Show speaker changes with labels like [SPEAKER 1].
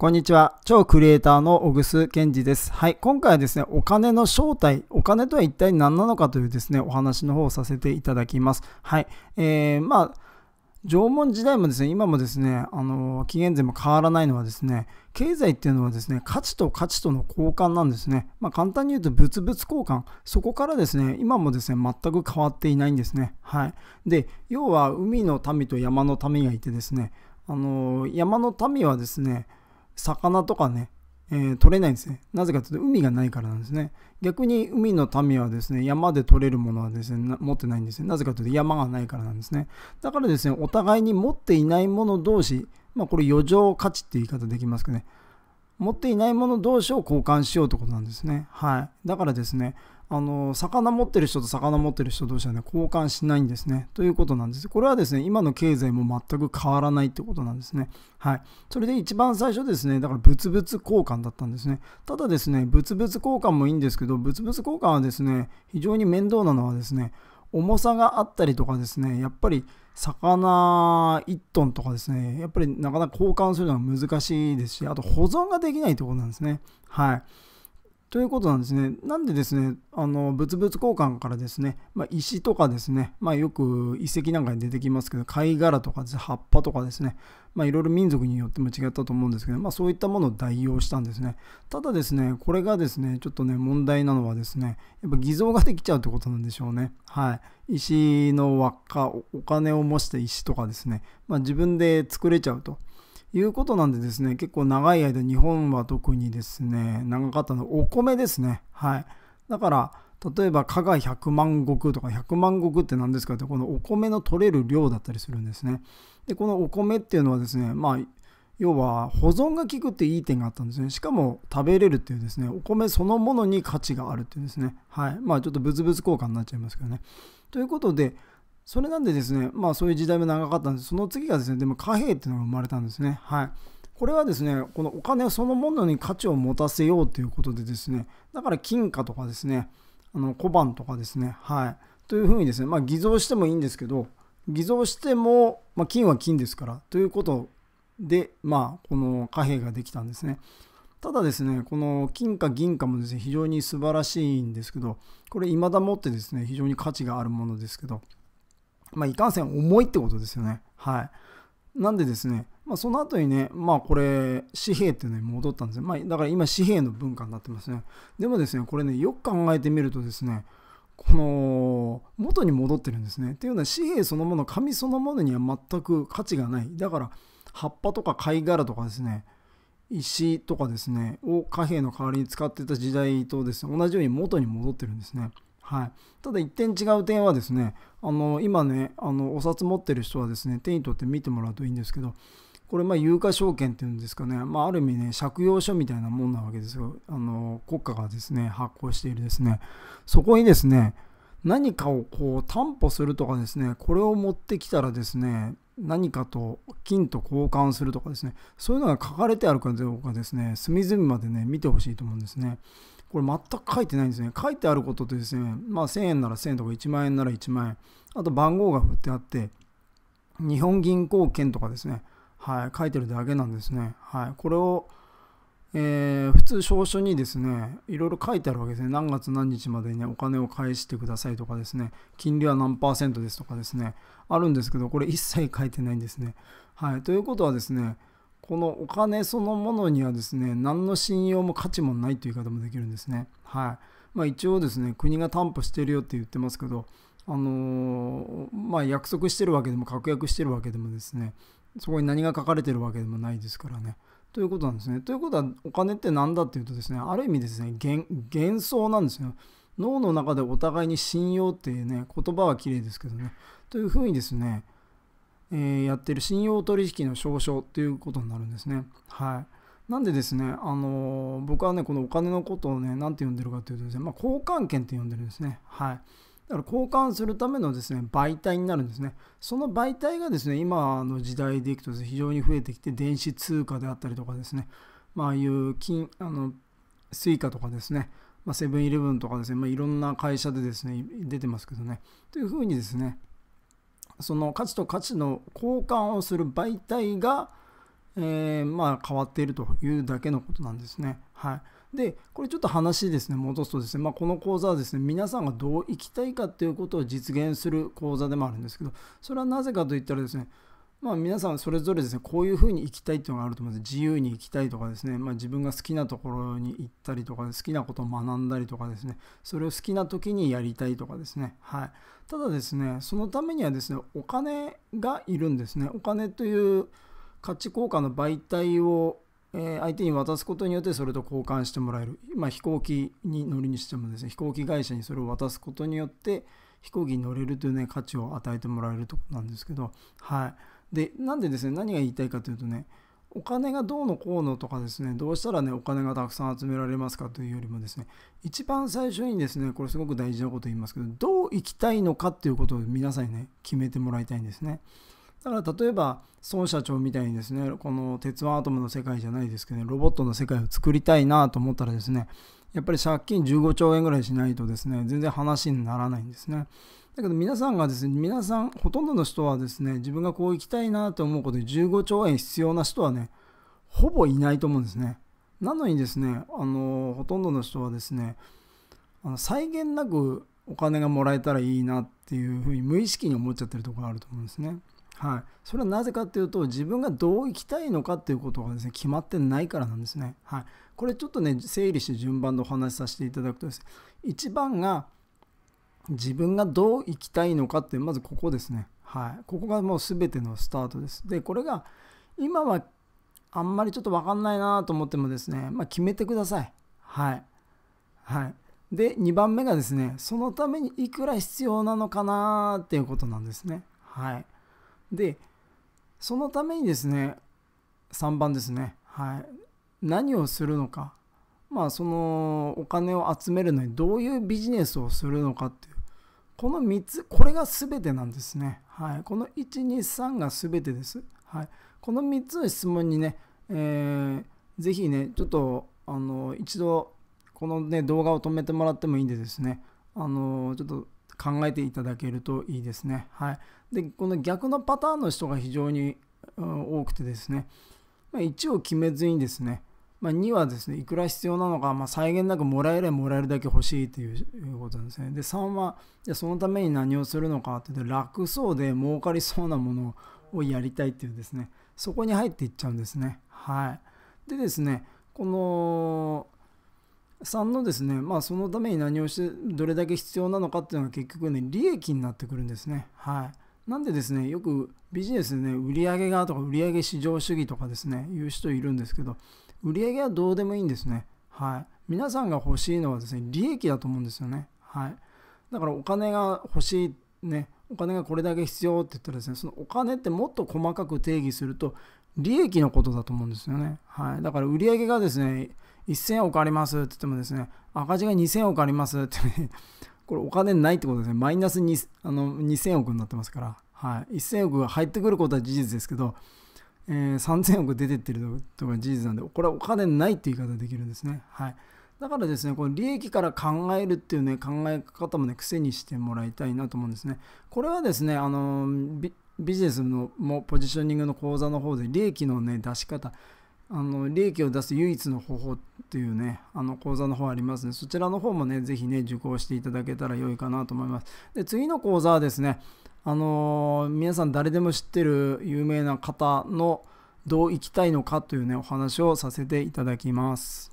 [SPEAKER 1] こんにちは。超クリエイターの小楠健二です。はい。今回はですね、お金の正体、お金とは一体何なのかというですね、お話の方をさせていただきます。はい。えー、まあ、縄文時代もですね、今もですね、あの、紀元前も変わらないのはですね、経済っていうのはですね、価値と価値との交換なんですね。まあ、簡単に言うと物々交換。そこからですね、今もですね、全く変わっていないんですね。はい。で、要は海の民と山の民がいてですね、あの、山の民はですね、魚とかね、えー、取れないんですね。なぜかというと海がないからなんですね。逆に海の民はですね、山で取れるものはですね、持ってないんですね。なぜかというと山がないからなんですね。だからですね、お互いに持っていないもの同士、まあこれ余剰価値っていう言い方できますかね。持っていないもの同士を交換しようってことなんですね。はい。だからですね、あの、魚持ってる人と魚持ってる人同士はね、交換しないんですね。ということなんです。これはですね、今の経済も全く変わらないってことなんですね。はい。それで一番最初ですね、だから物々交換だったんですね。ただですね、物々交換もいいんですけど、物々交換はですね、非常に面倒なのはですね、重さがあったりとかですね、やっぱり魚1トンとかですね、やっぱりなかなか交換するのは難しいですし、あと保存ができないということなんですね。はい。ということなんですね。なんでですね、あの物々交換からですね、まあ、石とかですね、まあ、よく遺跡なんかに出てきますけど、貝殻とか葉っぱとかですね、まあ、いろいろ民族によっても違ったと思うんですけど、まあ、そういったものを代用したんですね。ただですね、これがですね、ちょっとね、問題なのはですね、やっぱ偽造ができちゃうってことなんでしょうね。はい。石の輪っか、お金を模した石とかですね、まあ、自分で作れちゃうと。いうことなんでですね、結構長い間日本は特にですね、長かったのお米ですね。はい。だから、例えば加賀100万石とか100万石って何ですかってこのお米の取れる量だったりするんですね。で、このお米っていうのはですね、まあ、要は保存が効くっていい点があったんですね。しかも食べれるっていうですね、お米そのものに価値があるっていうですね。はい。まあちょっとブツブツ効果になっちゃいますけどね。ということで、それなんでですね、まあそういう時代も長かったんです。その次がですね、でも貨幣っていうのが生まれたんですね。はい。これはですね、このお金そのものに価値を持たせようということでですね、だから金貨とかですね、あの小判とかですね、はい。というふうにですね、まあ偽造してもいいんですけど、偽造しても、まあ、金は金ですからということで、まあこの貨幣ができたんですね。ただですね、この金貨銀貨もですね、非常に素晴らしいんですけど、これ未だ持ってですね、非常に価値があるものですけど、まあ、いかんせん重いってことですよね。はい。なんでですね、まあ、その後にね、まあこれ、紙幣っていうのに戻ったんですよ。まあ、だから今、紙幣の文化になってますね。でもですね、これね、よく考えてみるとですね、この元に戻ってるんですね。っていうのは紙幣そのもの、紙そのものには全く価値がない。だから葉っぱとか貝殻とかですね、石とかですね、を貨幣の代わりに使ってた時代とですね、同じように元に戻ってるんですね。はい、ただ一点違う点はですねあの今ねあのお札持ってる人はですね手に取って見てもらうといいんですけどこれまあ有価証券っていうんですかね、まあ、ある意味ね借用書みたいなもんなわけですよあの国家がですね発行しているですねそこにですね何かをこう担保するとかですねこれを持ってきたらですね何かと金と交換するとかですねそういうのが書かれてあるかどうかですね隅々までね見てほしいと思うんですねこれ全く書いてないんですね。書いてあることってですね、まあ1000円なら1000円とか1万円なら1万円。あと番号が振ってあって、日本銀行券とかですね、はい、書いてるだけなんですね。はい、これを、えー、普通証書にですね、いろいろ書いてあるわけですね。何月何日までにお金を返してくださいとかですね、金利は何パーセントですとかですね、あるんですけど、これ一切書いてないんですね。はい、ということはですね、このお金そのものにはですね何の信用も価値もないという言い方もできるんですね。はいまあ、一応ですね国が担保してるよって言ってますけど、あのー、まあ、約束してるわけでも確約してるわけでもですねそこに何が書かれてるわけでもないですからね。ということなんですね。ということはお金って何だっていうとですねある意味ですね幻想なんですよ。脳の中でお互いに信用っていうね言葉は綺麗ですけどねというふうにですねえー、やってる信用取引の証書ということになるんですね。はい、なんでですね、あのー、僕はね、このお金のことをね、何て呼んでるかというとですね、まあ、交換券って呼んでるんですね。はい。だから交換するためのですね媒体になるんですね。その媒体がですね今の時代でいくと、ね、非常に増えてきて電子通貨であったりとかですね、まああいう金あの suica とかですね、まセブンイレブンとかですね、まあ、いろんな会社でですね出てますけどねというふうにですねその価値と価値の交換をする媒体が、えー、まあ、変わっているというだけのことなんですね。はい、でこれちょっと話ですね戻すとですね、まあ、この講座はですね皆さんがどう生きたいかということを実現する講座でもあるんですけどそれはなぜかといったらですねまあ、皆さんそれぞれですねこういうふうに行きたいっていうのがあると思うんです自由に行きたいとかですね、まあ、自分が好きなところに行ったりとか好きなことを学んだりとかですねそれを好きな時にやりたいとかですね、はい、ただですねそのためにはですねお金がいるんですねお金という価値効果の媒体をえ相手に渡すことによってそれと交換してもらえる、まあ、飛行機に乗りにしてもですね飛行機会社にそれを渡すことによって飛行機に乗れるというね価値を与えてもらえるとこなんですけどはいでなんでですね何が言いたいかというとねお金がどうのこうのとかですねどうしたらねお金がたくさん集められますかというよりもですね一番最初にですねこれすごく大事なこと言いますけどどう生きたいのかっていうことを皆さんにね決めてもらいたいんですねだから例えば孫社長みたいにですねこの鉄腕アトムの世界じゃないですけど、ね、ロボットの世界を作りたいなと思ったらですねやっぱり借金15兆円ぐらいしないとですね、全然話にならないんですね。だけど皆さんがですね、皆さん、ほとんどの人はですね、自分がこう行きたいなと思うことで15兆円必要な人はね、ほぼいないと思うんですね。なのにですね、あの、ほとんどの人はですね、あの際限なくお金がもらえたらいいなっていうふうに無意識に思っちゃってるところがあると思うんですね。はい、それはなぜかっていうと自分がどう生きたいのかっていうことがですね決まってないからなんですね、はい、これちょっとね整理して順番でお話しさせていただくとですね1番が自分がどう生きたいのかっていうまずここですね、はい、ここがもう全てのスタートですでこれが今はあんまりちょっと分かんないなと思ってもですね、まあ、決めてくださいはいはいで2番目がですねそのためにいくら必要なのかなっていうことなんですねはいで、そのためにですね、3番ですね。はい。何をするのか。まあ、そのお金を集めるのにどういうビジネスをするのかっていう。この3つ、これが全てなんですね。はい。この1、2、3が全てです。はい。この3つの質問にね、えー、ぜひね、ちょっと、あの、一度、このね、動画を止めてもらってもいいんでですね、あの、ちょっと、考えていただけるといいですね。はい、でこの逆のパターンの人が非常に、多くてですね、まあ、1を決めずにですね、まあ、2はですねいくら必要なのか、まあ、際限なくもらえればもらえるだけ欲しいということなんですね。で3はじゃそのために何をするのかって楽そうで儲かりそうなものをやりたいっていうですねそこに入っていっちゃうんですね。はい、でですねこの3のですね、まあ、そのために何をしてどれだけ必要なのかっていうのが結局ね利益になってくるんですね。はい、なんでですねよくビジネスでね売上がとか売上市場主義とかですね言う人いるんですけど売上はどうでもいいんですね。はい、皆さんが欲しいのはですね利益だと思うんですよね。はい、だからお金が欲しいねお金がこれだけ必要って言ったらですねそのお金ってもっと細かく定義すると利益のことだと思うんですよね。はい、だから売上がですね1000億ありますって言ってもですね、赤字が2000億ありますって、ね、これお金ないってことですね、マイナス2あの2000億になってますから、はい、1000億が入ってくることは事実ですけど、えー、3000億出てってるとか事実なんで、これはお金ないって言い方できるんですね。はいだからですね、この利益から考えるっていうね、考え方もね、癖にしてもらいたいなと思うんですね。これはですね、あのビジネスのもポジショニングの講座の方で利益のね、出し方、あの利益を出す唯一の方法っていうね、あの講座の方ありますね。そちらの方もね、ぜひね、受講していただけたら良いかなと思います。で、次の講座はですね、あのー、皆さん誰でも知ってる有名な方のどう生きたいのかというね、お話をさせていただきます。